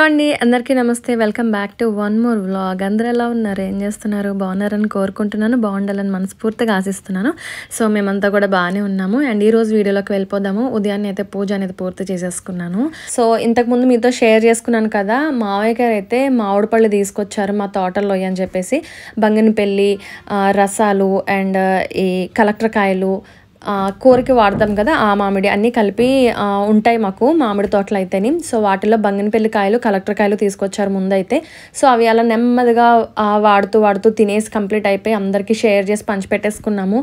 hello అండి అందరికీ నమస్తే welcome back to one more vlog అందరూ ఎలా ఉన్నారు ఏం చేస్తున్నారు బాగున్నారని కోరుకుంటున్నాను బాగుండాలని మనస్ఫూర్తిగా ఆశిస్తున్నాను సో మేమంతా కూడా బాగానే ఉన్నాము అండ్ ఈరోజు వీడియోలోకి వెళ్ళిపోదాము ఉదయాన్నే అయితే పూజ అనేది పూర్తి చేసేసుకున్నాను సో ఇంతకుముందు మీతో షేర్ చేసుకున్నాను కదా మావయ్య గారు అయితే మామిడి పళ్ళు తీసుకొచ్చారు మా తోటల్లో అని చెప్పేసి బంగినపల్లి రసాలు అండ్ ఈ కలెక్టర్ కాయలు కూరకి వాడతాం కదా ఆ మామిడి అన్నీ కలిపి ఉంటాయి మాకు మామిడి తోటలు అయితేనే సో వాటిలో బంగినపల్లి కాయలు కలెక్టర్ కాయలు తీసుకొచ్చారు ముందైతే సో అవి అలా నెమ్మదిగా వాడుతూ వాడుతూ తినేసి కంప్లీట్ అయిపోయి అందరికీ షేర్ చేసి పంచిపెట్టేసుకున్నాము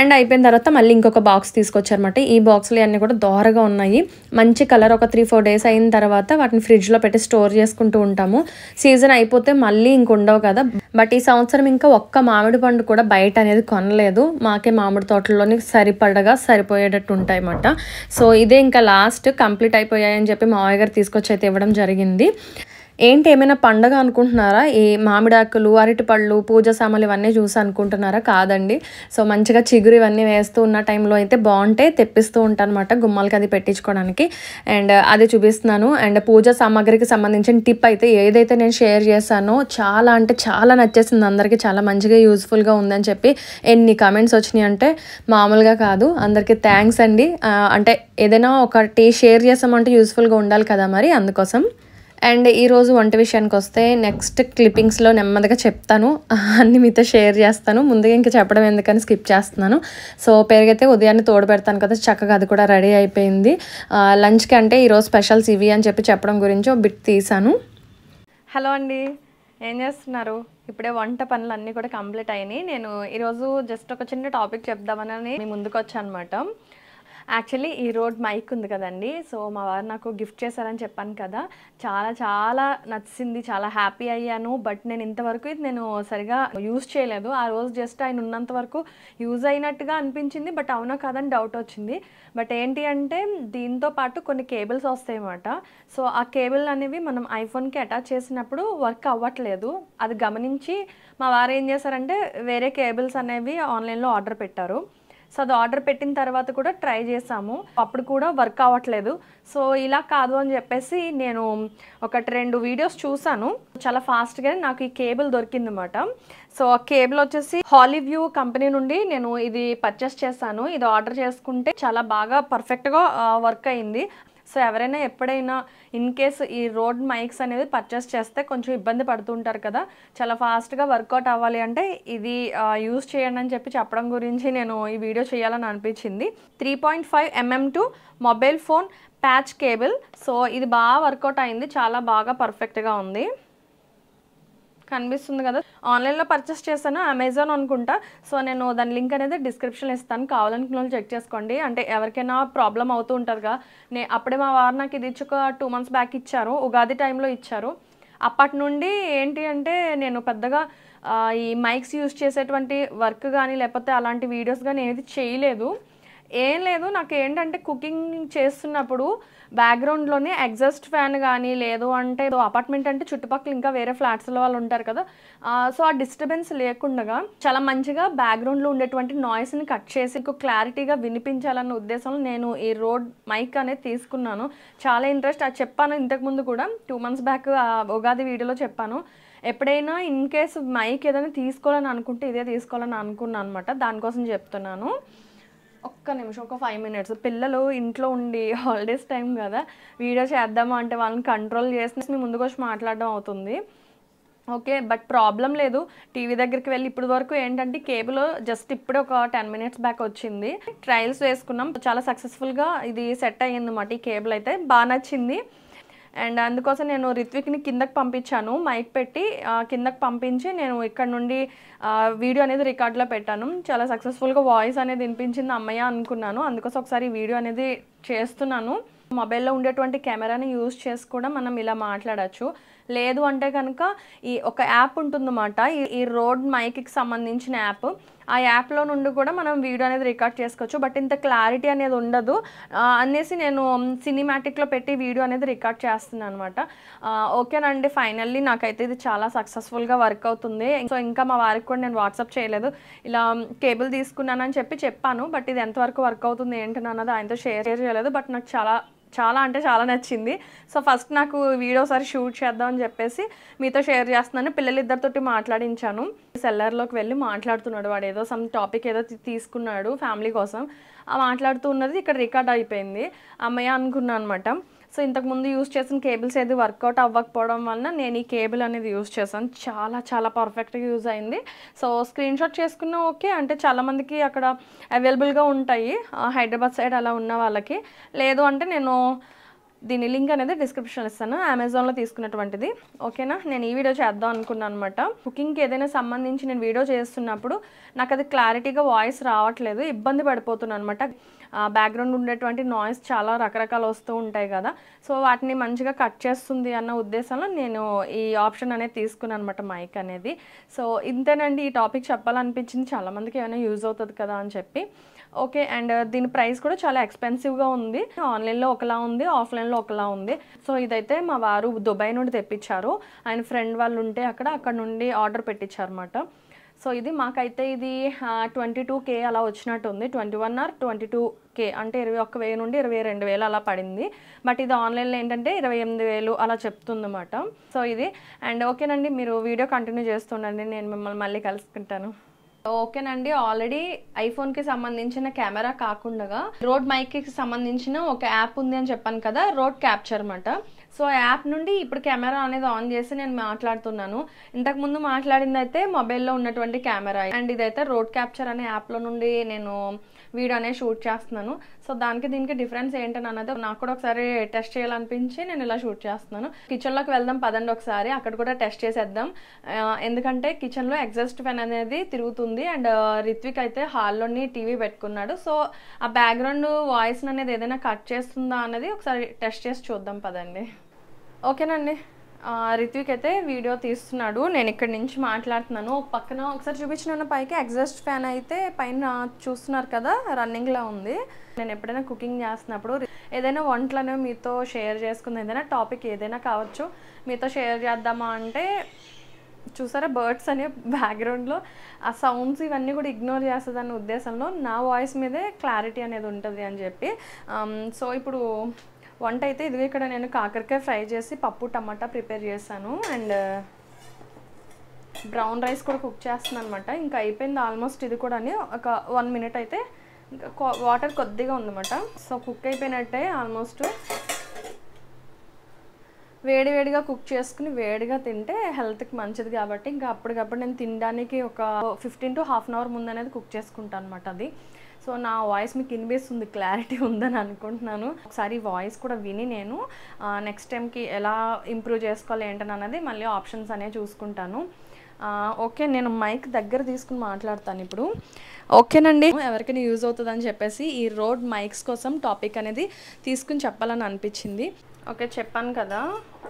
అండ్ అయిపోయిన తర్వాత మళ్ళీ ఇంకొక బాక్స్ తీసుకొచ్చారన్నమాట ఈ బాక్స్లు అన్నీ కూడా దోరగా ఉన్నాయి మంచి కలర్ ఒక త్రీ ఫోర్ డేస్ అయిన తర్వాత వాటిని ఫ్రిడ్జ్లో పెట్టి స్టోర్ చేసుకుంటూ ఉంటాము సీజన్ అయిపోతే మళ్ళీ ఇంకుండవు కదా బట్ ఈ సంవత్సరం ఇంకా ఒక్క మామిడి పండు కూడా బయట అనేది కొనలేదు మాకే మామిడి తోటలోనే సరి పడగా సరిపోయేటట్టు ఉంటాయి అన్నమాట సో ఇదే ఇంకా లాస్ట్ కంప్లీట్ అయిపోయాయని చెప్పి మావయ్య గారు తీసుకొచ్చి అయితే ఇవ్వడం జరిగింది ఏంటి ఏమైనా పండగ అనుకుంటున్నారా ఈ మామిడాకులు అరటిపళ్ళు పూజ సామాన్లు ఇవన్నీ చూసి అనుకుంటున్నారా కాదండి సో మంచిగా చిగురు ఇవన్నీ వేస్తూ ఉన్న టైంలో అయితే బాగుంటే తెప్పిస్తూ ఉంటానమాట గుమ్మాలకి అది పెట్టించుకోవడానికి అండ్ అది చూపిస్తున్నాను అండ్ పూజ సామాగ్రికి సంబంధించిన టిప్ అయితే ఏదైతే నేను షేర్ చేశానో చాలా అంటే చాలా నచ్చేసింది అందరికీ చాలా మంచిగా యూజ్ఫుల్గా ఉందని చెప్పి ఎన్ని కమెంట్స్ వచ్చినాయి అంటే మామూలుగా కాదు అందరికీ థ్యాంక్స్ అండి అంటే ఏదైనా ఒకటి షేర్ చేసామంటే యూస్ఫుల్గా ఉండాలి కదా మరి అందుకోసం అండ్ ఈరోజు వంట విషయానికి వస్తే నెక్స్ట్ క్లిప్పింగ్స్లో నెమ్మదిగా చెప్తాను అన్ని మీతో షేర్ చేస్తాను ముందుగా ఇంకా చెప్పడం ఎందుకని స్కిప్ చేస్తున్నాను సో పెరిగితే ఉదయాన్నే తోడు పెడతాను కదా చక్కగా అది కూడా రెడీ అయిపోయింది లంచ్కి అంటే ఈరోజు స్పెషల్స్ ఇవి అని చెప్పి చెప్పడం గురించి ఒక బిట్ తీసాను హలో అండి ఏం చేస్తున్నారు ఇప్పుడే వంట పనులు అన్నీ కూడా కంప్లీట్ అయినాయి నేను ఈరోజు జస్ట్ ఒక చిన్న టాపిక్ చెప్దామని ముందుకు వచ్చాను అనమాట యాక్చువల్లీ ఈ రోడ్ మైక్ ఉంది కదండి సో మా వారు నాకు గిఫ్ట్ చేశారని చెప్పాను కదా చాలా చాలా నచ్చింది చాలా హ్యాపీ అయ్యాను బట్ నేను ఇంతవరకు ఇది నేను సరిగా యూజ్ చేయలేదు ఆ రోజు జస్ట్ ఆయన ఉన్నంత వరకు యూజ్ అయినట్టుగా అనిపించింది బట్ అవునా కాదని డౌట్ వచ్చింది బట్ ఏంటి అంటే దీంతో పాటు కొన్ని కేబుల్స్ వస్తాయి అన్నమాట సో ఆ కేబుల్ అనేవి మనం ఐఫోన్కి అటాచ్ చేసినప్పుడు వర్క్ అవ్వట్లేదు అది గమనించి మా వారు ఏం చేశారంటే వేరే కేబుల్స్ అనేవి ఆన్లైన్లో ఆర్డర్ పెట్టారు సో అది ఆర్డర్ పెట్టిన తర్వాత కూడా ట్రై చేసాము అప్పుడు కూడా వర్క్ అవ్వట్లేదు సో ఇలా కాదు అని చెప్పేసి నేను ఒకటి రెండు వీడియోస్ చూశాను చాలా ఫాస్ట్గా నాకు ఈ కేబుల్ దొరికిందన్నమాట సో ఆ కేబుల్ వచ్చేసి హాలీవ్యూ కంపెనీ నుండి నేను ఇది పర్చేస్ చేశాను ఇది ఆర్డర్ చేసుకుంటే చాలా బాగా పర్ఫెక్ట్గా వర్క్ అయింది సో ఎవరైనా ఎప్పుడైనా ఇన్ కేసు ఈ రోడ్ మైక్స్ అనేది పర్చేస్ చేస్తే కొంచెం ఇబ్బంది పడుతుంటారు కదా చాలా ఫాస్ట్గా వర్కౌట్ అవ్వాలి అంటే ఇది యూజ్ చేయండి అని చెప్పి చెప్పడం గురించి నేను ఈ వీడియో చేయాలని అనిపించింది three point five mm to mobile phone patch cable so ఇది బాగా వర్కౌట్ అయింది చాలా బాగా పర్ఫెక్ట్గా ఉంది కనిపిస్తుంది కదా ఆన్లైన్లో పర్చేస్ చేశాను అమెజాన్ అనుకుంటా సో నేను దాని లింక్ అనేది డిస్క్రిప్షన్ ఇస్తాను కావాలనుకున్న చెక్ చేసుకోండి అంటే ఎవరికైనా ప్రాబ్లం అవుతూ ఉంటుందిగా నే అప్పుడే మా వారు నాకు ఇది ఇచ్చుక టూ మంత్స్ బ్యాక్ ఇచ్చారు ఉగాది టైంలో ఇచ్చారు అప్పటి నుండి ఏంటి అంటే నేను పెద్దగా ఈ మైక్స్ యూజ్ చేసేటువంటి వర్క్ కానీ లేకపోతే అలాంటి వీడియోస్ కానీ ఏది చేయలేదు ఏం లేదు నాకు ఏంటంటే కుకింగ్ చేస్తున్నప్పుడు బ్యాక్గ్రౌండ్లోనే ఎగ్జాస్ట్ ఫ్యాన్ కానీ లేదు అంటే అపార్ట్మెంట్ అంటే చుట్టుపక్కల ఇంకా వేరే ఫ్లాట్స్లో వాళ్ళు ఉంటారు కదా సో ఆ డిస్టర్బెన్స్ లేకుండా చాలా మంచిగా బ్యాక్గ్రౌండ్లో ఉండేటువంటి నాయిస్ని కట్ చేసి ఇంకో క్లారిటీగా వినిపించాలన్న ఉద్దేశంలో నేను ఈ రోడ్ మైక్ అనేది తీసుకున్నాను చాలా ఇంట్రెస్ట్ అది చెప్పాను ఇంతకుముందు కూడా టూ మంత్స్ బ్యాక్ ఉగాది వీడియోలో చెప్పాను ఎప్పుడైనా ఇన్ కేసు మైక్ ఏదైనా తీసుకోవాలని అనుకుంటే ఇదే తీసుకోవాలని అనుకున్నాను అనమాట దానికోసం చెప్తున్నాను ఒక్క నిమిషం ఒక ఫైవ్ మినిట్స్ పిల్లలు ఇంట్లో ఉండి హాలిడేస్ టైం కదా వీడియో చేద్దామా అంటే వాళ్ళని కంట్రోల్ చేసిన మీ ముందుకు వచ్చి మాట్లాడడం అవుతుంది ఓకే బట్ ప్రాబ్లం లేదు టీవీ దగ్గరికి వెళ్ళి ఇప్పుడు వరకు ఏంటంటే కేబుల్ జస్ట్ ఇప్పుడు ఒక టెన్ మినిట్స్ బ్యాక్ వచ్చింది ట్రయల్స్ వేసుకున్నాం చాలా సక్సెస్ఫుల్గా ఇది సెట్ అయ్యింది అన్నమాట ఈ కేబుల్ అయితే బాగా నచ్చింది అండ్ అందుకోసం నేను రిత్విక్ని కిందకు పంపించాను మైక్ పెట్టి కిందకు పంపించి నేను ఇక్కడ నుండి వీడియో అనేది రికార్డ్లో పెట్టాను చాలా సక్సెస్ఫుల్గా వాయిస్ అనేది వినిపించింది అమ్మయ్య అనుకున్నాను అందుకోసం ఒకసారి వీడియో అనేది చేస్తున్నాను మొబైల్లో ఉండేటువంటి కెమెరాని యూజ్ చేసి కూడా మనం ఇలా మాట్లాడచ్చు లేదు అంటే కనుక ఈ ఒక యాప్ ఉంటుందన్నమాట ఈ రోడ్ మైక్కి సంబంధించిన యాప్ ఆ యాప్లో నుండి కూడా మనం వీడియో అనేది రికార్డ్ చేసుకోవచ్చు బట్ ఇంత క్లారిటీ అనేది ఉండదు అనేసి నేను సినిమాటిక్లో పెట్టి వీడియో అనేది రికార్డ్ చేస్తున్నాను అనమాట ఓకేనండి ఫైనల్లీ నాకైతే ఇది చాలా సక్సెస్ఫుల్గా వర్క్ అవుతుంది సో ఇంకా మా వారికి కూడా నేను వాట్సాప్ చేయలేదు ఇలా కేబుల్ తీసుకున్నానని చెప్పి చెప్పాను బట్ ఇది ఎంతవరకు వర్క్ అవుతుంది ఏంటని అన్నది ఆయనతో షేర్ చేయలేదు బట్ నాకు చాలా చాలా అంటే చాలా నచ్చింది సో ఫస్ట్ నాకు వీడియో ఒకసారి షూట్ చేద్దాం అని చెప్పేసి మీతో షేర్ చేస్తున్నాను పిల్లలిద్దరితోటి మాట్లాడించాను సెల్లర్లోకి వెళ్ళి మాట్లాడుతున్నాడు వాడు ఏదో సమ్ టాపిక్ ఏదో తీసుకున్నాడు ఫ్యామిలీ కోసం ఆ మాట్లాడుతూ ఉన్నది ఇక్కడ రికార్డ్ అయిపోయింది అమ్మయ్య అనుకున్నాను అనమాట సో ఇంతకుముందు యూజ్ చేసిన కేబుల్స్ ఏది వర్కౌట్ అవ్వకపోవడం వలన నేను ఈ కేబుల్ అనేది యూజ్ చేశాను చాలా చాలా పర్ఫెక్ట్గా యూజ్ అయింది సో స్క్రీన్ షాట్ చేసుకున్న ఓకే అంటే చాలామందికి అక్కడ అవైలబుల్గా ఉంటాయి హైదరాబాద్ సైడ్ అలా ఉన్న వాళ్ళకి లేదు అంటే నేను దీని లింక్ అనేది డిస్క్రిప్షన్ ఇస్తాను అమెజాన్లో తీసుకున్నటువంటిది ఓకేనా నేను ఈ వీడియో చేద్దాం అనుకున్నాను అనమాట కుకింగ్కి ఏదైనా సంబంధించి నేను వీడియో చేస్తున్నప్పుడు నాకు అది క్లారిటీగా వాయిస్ రావట్లేదు ఇబ్బంది పడిపోతున్నాను అనమాట బ్యాక్గ్రౌండ్ ఉండేటువంటి నాయిస్ చాలా రకరకాలు వస్తూ ఉంటాయి కదా సో వాటిని మంచిగా కట్ చేస్తుంది అన్న ఉద్దేశంలో నేను ఈ ఆప్షన్ అనేది తీసుకున్నాను అనమాట మైక్ అనేది సో ఇంతేనండి ఈ టాపిక్ చెప్పాలనిపించింది చాలామందికి ఏమైనా యూజ్ అవుతుంది కదా అని చెప్పి ఓకే అండ్ దీని ప్రైస్ కూడా చాలా ఎక్స్పెన్సివ్గా ఉంది ఆన్లైన్లో ఒకలా ఉంది ఆఫ్లైన్లో ఒకలా ఉంది సో ఇదైతే మా వారు దుబాయ్ నుండి తెప్పించారు ఆయన ఫ్రెండ్ వాళ్ళు ఉంటే అక్కడ అక్కడ నుండి ఆర్డర్ అనమాట సో ఇది మాకైతే ఇది ట్వంటీ టూ కే అలా వచ్చినట్టు ఉంది twenty one or twenty two K అంటే ఇరవై ఒక్క వేలు నుండి ఇరవై రెండు వేలు అలా పడింది బట్ ఇది ఆన్లైన్లో ఏంటంటే ఇరవై ఎనిమిది వేలు అలా చెప్తుందన్నమాట సో ఇది అండ్ ఓకేనండి మీరు వీడియో కంటిన్యూ చేస్తుండండి నేను మిమ్మల్ని మళ్ళీ కలుసుకుంటాను ఓకేనండి ఆల్రెడీ ఐఫోన్ కి సంబంధించిన కెమెరా కాకుండా రోడ్ మైక్ కి సంబంధించిన ఒక యాప్ ఉంది అని చెప్పాను కదా రోడ్ క్యాప్చర్ అనమాట సో యాప్ నుండి ఇప్పుడు కెమెరా అనేది ఆన్ చేసి నేను మాట్లాడుతున్నాను ఇంతకు ముందు మాట్లాడింది అయితే మొబైల్లో ఉన్నటువంటి కెమెరా అండ్ ఇదైతే రోడ్ క్యాప్చర్ అనే యాప్లో నుండి నేను వీడియో అనేది షూట్ చేస్తున్నాను సో దానికి దీనికి డిఫరెన్స్ ఏంటని అన్నది నాకు కూడా ఒకసారి టెస్ట్ చేయాలనిపించి నేను ఇలా షూట్ చేస్తున్నాను కిచెన్లోకి వెళ్దాం పదండి ఒకసారి అక్కడ కూడా టెస్ట్ చేసేద్దాం ఎందుకంటే కిచెన్లో ఎగ్జాస్ట్ పెన్ అనేది తిరుగుతుంది అండ్ రిత్విక్ అయితే హాల్లోని టీవీ పెట్టుకున్నాడు సో ఆ బ్యాక్గ్రౌండ్ వాయిస్ అనేది ఏదైనా కట్ చేస్తుందా అనేది ఒకసారి టెస్ట్ చేసి చూద్దాం పదండి ఓకేనండి రిత్విక్ అయితే వీడియో తీస్తున్నాడు నేను ఇక్కడి నుంచి మాట్లాడుతున్నాను ఒక పక్కన ఒకసారి చూపించిన ఉన్న పైకి ఎగ్జాస్ట్ ఫ్యాన్ అయితే పైన చూస్తున్నారు కదా రన్నింగ్లో ఉంది నేను ఎప్పుడైనా కుకింగ్ చేస్తున్నప్పుడు ఏదైనా వంటలను మీతో షేర్ చేసుకుంది ఏదైనా టాపిక్ ఏదైనా కావచ్చు మీతో షేర్ చేద్దామా అంటే చూసారా బర్డ్స్ అనే బ్యాక్గ్రౌండ్లో ఆ సౌండ్స్ ఇవన్నీ కూడా ఇగ్నోర్ చేస్తుందన్న ఉద్దేశంలో నా వాయిస్ మీదే క్లారిటీ అనేది ఉంటుంది అని చెప్పి సో ఇప్పుడు వంట అయితే ఇదిగో ఇక్కడ నేను కాకరకాయ ఫ్రై చేసి పప్పు టమాటా ప్రిపేర్ చేశాను అండ్ బ్రౌన్ రైస్ కూడా కుక్ చేస్తున్నాను అనమాట ఇంకా అయిపోయింది ఆల్మోస్ట్ ఇది కూడా ఒక వన్ మినిట్ అయితే వాటర్ కొద్దిగా ఉందన్నమాట సో కుక్ అయిపోయినట్టే ఆల్మోస్ట్ వేడివేడిగా కుక్ చేసుకుని వేడిగా తింటే హెల్త్కి మంచిది కాబట్టి ఇంకా అప్పటికప్పుడు నేను తినడానికి ఒక fifteen to half an hour ముందు అనేది కుక్ చేసుకుంటాను అనమాట అది సో నా వాయిస్ మీకు వినిపిస్తుంది క్లారిటీ ఉందని అనుకుంటున్నాను ఒకసారి వాయిస్ కూడా విని నేను నెక్స్ట్ టైంకి ఎలా ఇంప్రూవ్ చేసుకోవాలి ఏంటని అన్నది మళ్ళీ ఆప్షన్స్ అనేవి చూసుకుంటాను ఓకే నేను మైక్ దగ్గర తీసుకుని మాట్లాడతాను ఇప్పుడు ఓకేనండి ఎవరికైనా యూజ్ అవుతుందని చెప్పేసి ఈ రోడ్ మైక్స్ కోసం టాపిక్ అనేది తీసుకుని చెప్పాలని అనిపించింది ఓకే చెప్పాను కదా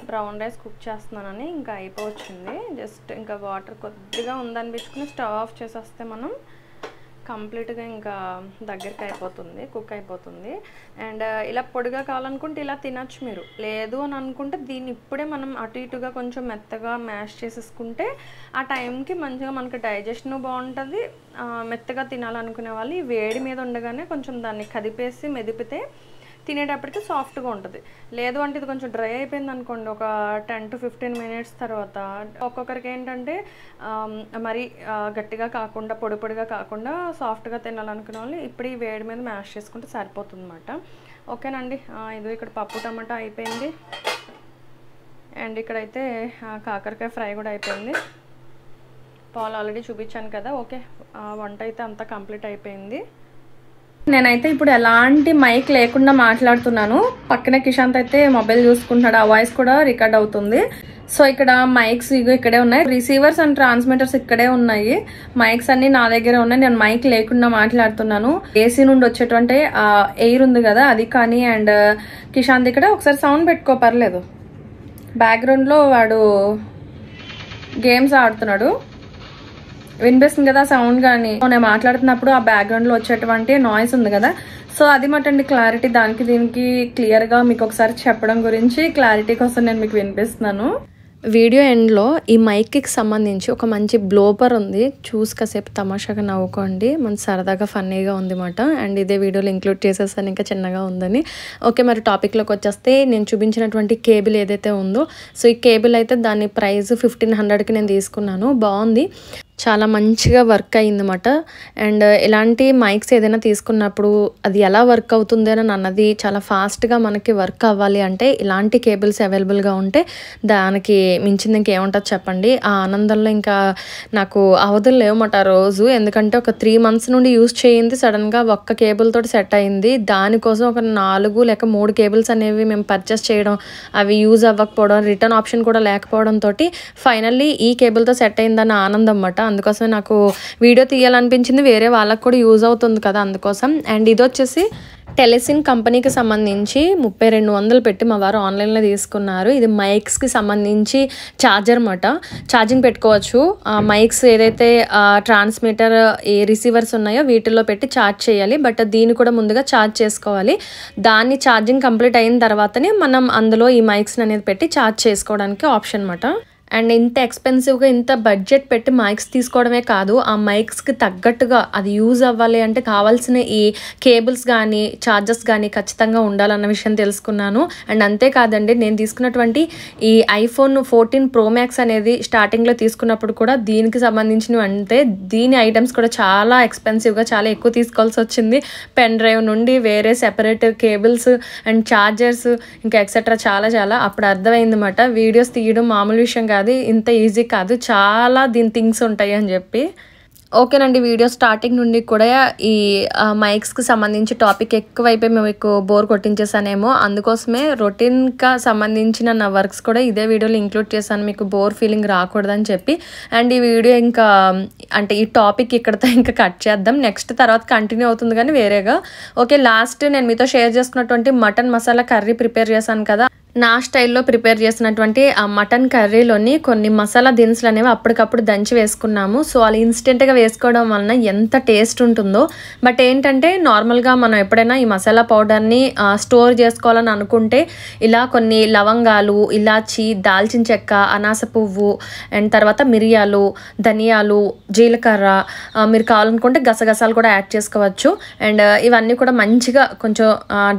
బ్రౌన్ రైస్ కుక్ చేస్తున్నానని ఇంకా అయిపోవచ్చింది జస్ట్ ఇంకా వాటర్ కొద్దిగా ఉందనిపించుకుని స్టవ్ ఆఫ్ చేసేస్తే మనం కంప్లీట్గా ఇంకా దగ్గరికి అయిపోతుంది కుక్ అయిపోతుంది అండ్ ఇలా పొడిగా కావాలనుకుంటే ఇలా తినచ్చు మీరు లేదు అని అనుకుంటే దీన్ని ఇప్పుడే మనం అటు ఇటుగా కొంచెం మెత్తగా మ్యాష్ చేసేసుకుంటే ఆ టైంకి మంచిగా మనకు డైజెషన్ బాగుంటుంది మెత్తగా తినాలనుకునే వాళ్ళు ఈ వేడి మీద ఉండగానే కొంచెం దాన్ని కదిపేసి మెదిపితే తినేటప్పటికి సాఫ్ట్గా ఉంటుంది లేదు అంటే ఇది కొంచెం డ్రై అయిపోయింది అనుకోండి ఒక టెన్ టు ఫిఫ్టీన్ మినిట్స్ తర్వాత ఒక్కొక్కరికి ఏంటంటే మరి గట్టిగా కాకుండా పొడి పొడిగా కాకుండా సాఫ్ట్గా తినాలనుకునే వాళ్ళు ఇప్పుడు ఈ వేడి మీద మ్యాష్ చేసుకుంటే సరిపోతుంది అనమాట ఓకేనండి ఇది ఇక్కడ పప్పు టమాటా అయిపోయింది అండ్ ఇక్కడైతే కాకరకాయ ఫ్రై కూడా అయిపోయింది పాలు ఆల్రెడీ చూపించాను కదా ఓకే వంట అయితే అంతా కంప్లీట్ అయిపోయింది నేనైతే ఇప్పుడు ఎలాంటి మైక్ లేకుండా మాట్లాడుతున్నాను పక్కన కిషాంత్ అయితే మొబైల్ చూసుకుంటున్నాడు ఆ వాయిస్ కూడా రికార్డ్ అవుతుంది సో ఇక్కడ మైక్స్ ఇక్కడే ఉన్నాయి రిసీవర్స్ అండ్ ట్రాన్స్మిటర్స్ ఇక్కడే ఉన్నాయి మైక్స్ అన్ని నా దగ్గరే ఉన్నాయి నేను మైక్ లేకుండా మాట్లాడుతున్నాను ఏసీ నుండి వచ్చేటువంటి ఎయిర్ ఉంది కదా అది కానీ అండ్ కిషాంత్ ఇక్కడ ఒకసారి సౌండ్ పెట్టుకో పర్లేదు బ్యాక్గ్రౌండ్లో వాడు గేమ్స్ ఆడుతున్నాడు వినిపిస్తుంది కదా సౌండ్ కానీ నేను మాట్లాడుతున్నప్పుడు ఆ బ్యాక్గ్రౌండ్లో వచ్చేటువంటి నాయిస్ ఉంది కదా సో అది మటండి క్లారిటీ దానికి దీనికి క్లియర్గా మీకు ఒకసారి చెప్పడం గురించి క్లారిటీ కోసం నేను మీకు వినిపిస్తున్నాను వీడియో ఎండ్లో ఈ మైక్కి సంబంధించి ఒక మంచి బ్లోపర్ ఉంది చూసి కాసేపు తమాషాగా నవ్వుకోండి మన సరదాగా ఫన్నీగా ఉంది మాట అండ్ ఇదే వీడియోలో ఇంక్లూడ్ చేసేసాను ఇంకా చిన్నగా ఉందని ఓకే మరి టాపిక్లోకి వచ్చేస్తే నేను చూపించినటువంటి కేబుల్ ఏదైతే ఉందో సో ఈ కేబుల్ అయితే దాని ప్రైస్ ఫిఫ్టీన్ హండ్రెడ్కి నేను తీసుకున్నాను బాగుంది చాలా మంచిగా వర్క్ అయ్యిందన్నమాట అండ్ ఇలాంటి మైక్స్ ఏదైనా తీసుకున్నప్పుడు అది ఎలా వర్క్ అవుతుంది అని అన్నది చాలా ఫాస్ట్గా మనకి వర్క్ అవ్వాలి అంటే ఇలాంటి కేబుల్స్ అవైలబుల్గా ఉంటే దానికి మించింది ఇంకేముంటుంది చెప్పండి ఆ ఆనందంలో ఇంకా నాకు అవధులు లేవమాట రోజు ఎందుకంటే ఒక త్రీ మంత్స్ నుండి యూజ్ చేయింది సడన్గా ఒక్క కేబుల్ తోటి సెట్ అయింది దానికోసం ఒక నాలుగు లేక మూడు కేబుల్స్ అనేవి మేము పర్చేస్ చేయడం అవి యూజ్ అవ్వకపోవడం రిటర్న్ ఆప్షన్ కూడా లేకపోవడంతో ఫైనల్లీ ఈ కేబుల్తో సెట్ అయిందన్న ఆనందం అన్నమాట అందుకోసమే నాకు వీడియో తీయాలనిపించింది వేరే వాళ్ళకి కూడా యూజ్ అవుతుంది కదా అందుకోసం అండ్ ఇది వచ్చేసి టెలిసిన్ కంపెనీకి సంబంధించి ముప్పై రెండు వందలు పెట్టి మా వారు ఆన్లైన్లో తీసుకున్నారు ఇది మైక్స్కి సంబంధించి ఛార్జర్ మాట ఛార్జింగ్ పెట్టుకోవచ్చు మైక్స్ ఏదైతే ట్రాన్స్మిటర్ ఏ రిసీవర్స్ ఉన్నాయో వీటిల్లో పెట్టి ఛార్జ్ చేయాలి బట్ దీన్ని కూడా ముందుగా ఛార్జ్ చేసుకోవాలి దాన్ని ఛార్జింగ్ కంప్లీట్ అయిన తర్వాతనే మనం అందులో ఈ మైక్స్ని అనేది పెట్టి ఛార్జ్ చేసుకోవడానికి ఆప్షన్ అనమాట అండ్ ఇంత ఎక్స్పెన్సివ్గా ఇంత బడ్జెట్ పెట్టి మైక్స్ తీసుకోవడమే కాదు ఆ మైక్స్కి తగ్గట్టుగా అది యూజ్ అవ్వాలి అంటే కావాల్సిన ఈ కేబుల్స్ కానీ ఛార్జెస్ కానీ ఖచ్చితంగా ఉండాలన్న విషయం తెలుసుకున్నాను అండ్ అంతేకాదండి నేను తీసుకున్నటువంటి ఈ ఐఫోన్ ఫోర్టీన్ ప్రో మ్యాక్స్ అనేది స్టార్టింగ్లో తీసుకున్నప్పుడు కూడా దీనికి సంబంధించినవి అంతే దీని ఐటమ్స్ కూడా చాలా ఎక్స్పెన్సివ్గా చాలా ఎక్కువ తీసుకోవాల్సి వచ్చింది పెన్ డ్రైవ్ నుండి వేరే సెపరేట్ కేబుల్స్ అండ్ ఛార్జర్స్ ఇంకా ఎక్సెట్రా చాలా చాలా అప్పుడు అర్థమైందన్నమాట వీడియోస్ తీయడం మామూలు విషయం కాదు ఇంత ఈజీ కాదు చాలా దీని థింగ్స్ ఉంటాయి అని చెప్పి ఓకేనండి వీడియో స్టార్టింగ్ నుండి కూడా ఈ మైక్స్కి సంబంధించి టాపిక్ ఎక్కువైపోయి ఎక్కువ బోర్ కొట్టించేసానేమో అందుకోసమే రొటీన్గా సంబంధించిన నా వర్క్స్ కూడా ఇదే వీడియోలో ఇంక్లూడ్ చేశాను మీకు బోర్ ఫీలింగ్ రాకూడదని చెప్పి అండ్ ఈ వీడియో ఇంకా అంటే ఈ టాపిక్ ఇక్కడతో ఇంకా కట్ చేద్దాం నెక్స్ట్ తర్వాత కంటిన్యూ అవుతుంది కానీ వేరేగా ఓకే లాస్ట్ నేను మీతో షేర్ చేసుకున్నటువంటి మటన్ మసాలా కర్రీ ప్రిపేర్ చేశాను కదా నా స్టైల్లో ప్రిపేర్ చేసినటువంటి ఆ మటన్ కర్రీలోని కొన్ని మసాలా దినుసులు అనేవి అప్పటికప్పుడు దంచి వేసుకున్నాము సో అలా ఇన్స్టెంట్గా వేసుకోవడం వలన ఎంత టేస్ట్ ఉంటుందో బట్ ఏంటంటే నార్మల్గా మనం ఎప్పుడైనా ఈ మసాలా పౌడర్ని స్టోర్ చేసుకోవాలని అనుకుంటే ఇలా కొన్ని లవంగాలు ఇలాచి దాల్చిన చెక్క అనాస పువ్వు అండ్ తర్వాత మిరియాలు ధనియాలు జీలకర్ర మీరు కావాలనుకుంటే గసగసాలు కూడా యాడ్ చేసుకోవచ్చు అండ్ ఇవన్నీ కూడా మంచిగా కొంచెం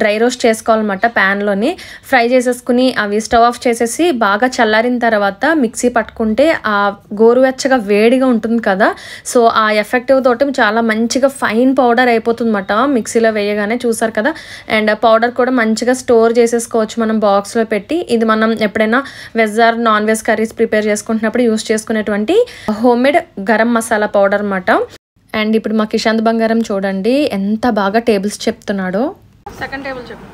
డ్రై రోస్ట్ చేసుకోవాలన్నమాట ప్యాన్లోని ఫ్రై చేసేసుకో తీసుకుని అవి స్టవ్ ఆఫ్ చేసేసి బాగా చల్లారిన తర్వాత మిక్సీ పట్టుకుంటే ఆ గోరువెచ్చగా వేడిగా ఉంటుంది కదా సో ఆ ఎఫెక్టివ్ తోటి చాలా మంచిగా ఫైన్ పౌడర్ అయిపోతుందన్నమాట మిక్సీలో వేయగానే చూసారు కదా అండ్ పౌడర్ కూడా మంచిగా స్టోర్ చేసేసుకోవచ్చు మనం బాక్స్లో పెట్టి ఇది మనం ఎప్పుడైనా veg or non veg curries prepare చేసుకుంటున్నప్పుడు యూస్ చేసుకునేటువంటి హోమ్మేడ్ గరం మసాలా పౌడర్ అనమాట అండ్ ఇప్పుడు మా కిషాంత్ బంగారం చూడండి ఎంత బాగా టేబుల్స్ చెప్తున్నాడో సెకండ్ టేబుల్ చెప్పు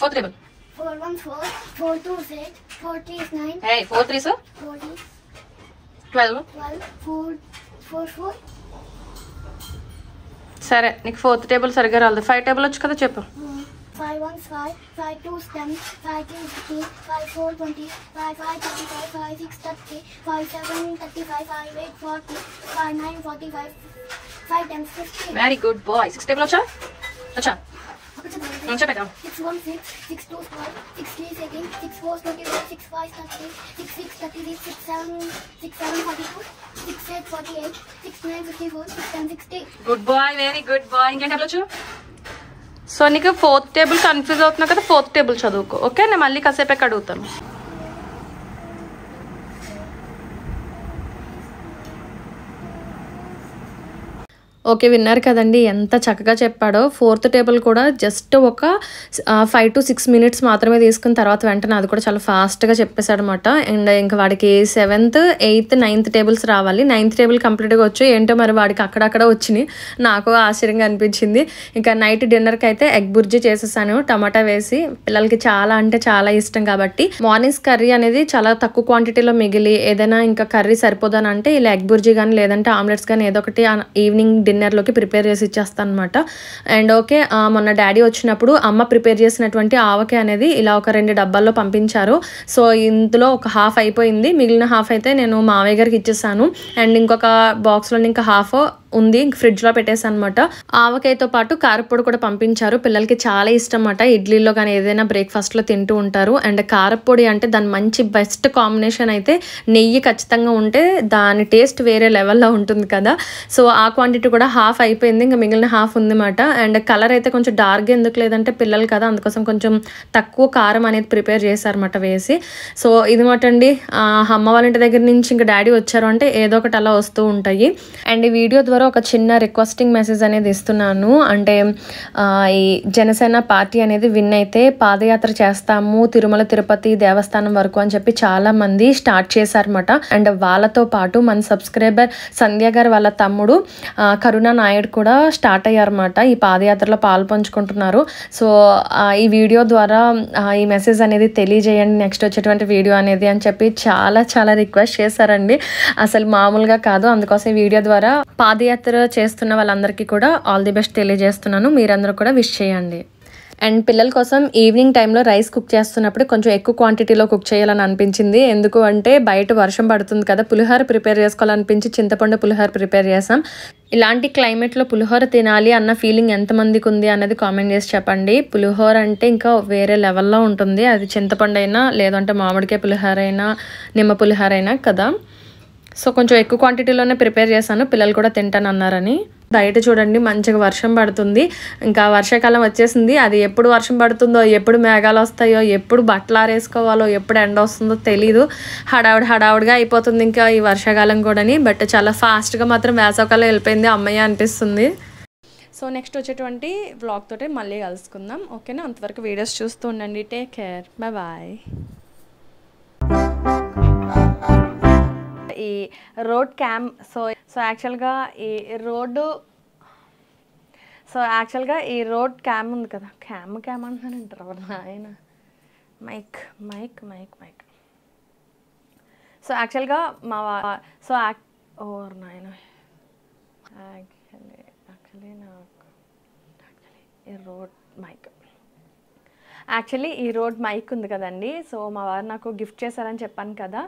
four triple four one four four two six four three nine a four three sir four twelve twelve four four four సరే నీకు ఫోర్త్ టేబుల్ సరిగ్గా రాలేదు ఫైవ్ టేబుల్ వచ్చు కదా చెప్పు five one five five two ten five three fifty five four twenty five five thirty five five six thirty five seven thirty five five eight forty five nine forty five five ten fifty very good boy six table వచ్చా వచ్చా six four six five six six six seven six seven six eight forty eight six nine six good boy very good boy ఇంకేం so నీకు fourth table confuse అవుతున్నావు కదా fourth table చదువుకో okay నేను మళ్ళీ కాసేపు అడుగుతాను ఓకే విన్నారు కదండి ఎంత చక్కగా చెప్పాడో ఫోర్త్ టేబుల్ కూడా జస్ట్ ఒక ఫైవ్ టు సిక్స్ మినిట్స్ మాత్రమే తీసుకున్న తర్వాత వెంటనే అది కూడా చాలా ఫాస్ట్గా చెప్పేశాడనమాట అండ్ ఇంకా వాడికి సెవెంత్ ఎయిత్ నైన్త్ టేబుల్స్ రావాలి నైన్త్ టేబుల్ కంప్లీట్గా వచ్చు ఏంటో మరి వాడికి అక్కడక్కడ వచ్చినాయి నాకు ఆశ్చర్యంగా అనిపించింది ఇంకా నైట్ డిన్నర్కి అయితే ఎగ్ బుర్జీ చేసేసాను టమాటా వేసి పిల్లలకి చాలా అంటే చాలా ఇష్టం కాబట్టి మార్నింగ్స్ కర్రీ అనేది చాలా తక్కువ క్వాంటిటీలో మిగిలి ఏదైనా ఇంకా కర్రీ సరిపోదానంటే ఇలా ఎగ్ బుర్జీ కానీ లేదంటే ఆమ్లెట్స్ కానీ ఏదో ఒకటి ఈవినింగ్ డిన్నర్లోకి ప్రిపేర్ చేసి ఇచ్చేస్తాను అనమాట అండ్ ఓకే మొన్న డాడీ వచ్చినప్పుడు అమ్మ ప్రిపేర్ చేసినటువంటి ఆవకి అనేది ఇలా ఒక రెండు డబ్బాల్లో పంపించారు సో ఇందులో ఒక హాఫ్ అయిపోయింది మిగిలిన హాఫ్ అయితే నేను మావయ్య గారికి ఇచ్చేసాను అండ్ ఇంకొక బాక్స్లో ఇంకా హాఫ్ ఉంది ఫ్రిడ్జ్లో పెట్టేసాను అనమాట ఆవకాయతో పాటు కారపొడి కూడా పంపించారు పిల్లలకి చాలా ఇష్టం అన్నమాట ఇడ్లీలో కానీ ఏదైనా బ్రేక్ఫాస్ట్లో తింటూ ఉంటారు అండ్ కారపొడి అంటే దాని మంచి బెస్ట్ కాంబినేషన్ అయితే నెయ్యి ఖచ్చితంగా ఉంటే దాని టేస్ట్ వేరే లెవెల్లో ఉంటుంది కదా సో ఆ క్వాంటిటీ కూడా హాఫ్ అయిపోయింది ఇంకా మిగిలిన హాఫ్ అనమాట అండ్ కలర్ అయితే కొంచెం డార్క్ ఎందుకు లేదంటే పిల్లలు కదా అందుకోసం కొంచెం తక్కువ కారం అనేది ప్రిపేర్ చేశారన్నమాట వేసి సో ఇది మాటండి అమ్మ వాళ్ళ ఇంటి దగ్గర నుంచి ఇంకా డాడీ వచ్చారు అంటే ఏదో ఒకటి అలా వస్తూ ఉంటాయి అండ్ ఈ వీడియో ద్వారా ఒక్కొక్కరు ఒక చిన్న రిక్వెస్టింగ్ మెసేజ్ అనేది ఇస్తున్నాను అంటే ఈ జనసేన పార్టీ అనేది విన్ అయితే పాదయాత్ర చేస్తాము తిరుమల తిరుపతి దేవస్థానం వరకు అని చెప్పి చాలా మంది స్టార్ట్ చేశారనమాట అండ్ వాళ్ళతో పాటు మన సబ్స్క్రైబర్ సంధ్య గారు వాళ్ళ తమ్ముడు కరుణా నాయుడు కూడా స్టార్ట్ అయ్యారన్నమాట ఈ పాదయాత్రలో పాల్పంచుకుంటున్నారు సో ఈ వీడియో ద్వారా ఈ మెసేజ్ అనేది తెలియజేయండి నెక్స్ట్ వచ్చేటువంటి వీడియో అనేది అని చెప్పి చాలా చాలా రిక్వెస్ట్ చేశారండి అసలు మామూలుగా కాదు అందుకోసం ఈ వీడియో ద్వారా పాదయాత్ర పాదయాత్ర చేస్తున్న వాళ్ళందరికీ కూడా ఆల్ ది బెస్ట్ తెలియజేస్తున్నాను మీరందరూ కూడా విష్ చేయండి అండ్ పిల్లల కోసం ఈవినింగ్ టైంలో రైస్ కుక్ చేస్తున్నప్పుడు కొంచెం ఎక్కువ క్వాంటిటీలో కుక్ చేయాలని అనిపించింది ఎందుకు అంటే బయట వర్షం పడుతుంది కదా పులిహోర ప్రిపేర్ చేసుకోవాలనిపించి చింతపండు పులిహోర ప్రిపేర్ చేసాం ఇలాంటి క్లైమేట్లో పులిహోర తినాలి అన్న ఫీలింగ్ ఎంతమందికి ఉంది అన్నది కామెంట్ చేసి చెప్పండి పులిహోర అంటే ఇంకా వేరే లెవెల్లో ఉంటుంది అది చింతపండు అయినా లేదంటే మామిడికాయ పులిహోర అయినా నిమ్మ పులిహోర అయినా కదా సో కొంచెం ఎక్కువ క్వాంటిటీలోనే ప్రిపేర్ చేశాను పిల్లలు కూడా అన్నారని బయట చూడండి మంచిగా వర్షం పడుతుంది ఇంకా వర్షాకాలం వచ్చేసింది అది ఎప్పుడు వర్షం పడుతుందో ఎప్పుడు మేఘాలు వస్తాయో ఎప్పుడు బట్టలు ఆరేసుకోవాలో ఎప్పుడు ఎండ వస్తుందో తెలీదు హడావుడి హడావుడిగా అయిపోతుంది ఇంకా ఈ వర్షాకాలం కూడాని బట్ చాలా ఫాస్ట్గా మాత్రం వేసవకాలం వెళ్ళిపోయింది అమ్మయ్య అనిపిస్తుంది సో నెక్స్ట్ వచ్చేటువంటి బ్లాగ్ తోటి మళ్ళీ కలుసుకుందాం ఓకేనా అంతవరకు వీడియోస్ చూస్తూ ఉండండి టేక్ కేర్ బాయ్ బాయ్ ఈ రోడ్ క్యామ్ సో సో యాక్చువల్గా ఈ రోడ్డు సో యాక్చువల్గా ఈ రోడ్ క్యామ్ ఉంది కదా క్యామ్ క్యామ్ అంటున్నాను ఇంటర్వల్ ఆయన mic mic mic mic so యాక్చువల్గా మా సో యాక్ ఓర్ నాయన యాక్చువల్లీ యాక్చువల్లీ నాకు ఈ రోడ్ మైక్ యాక్చువల్లీ ఈ రోడ్ మైక్ ఉంది కదండి సో మా వారు నాకు గిఫ్ట్ చేశారని చెప్పాను కదా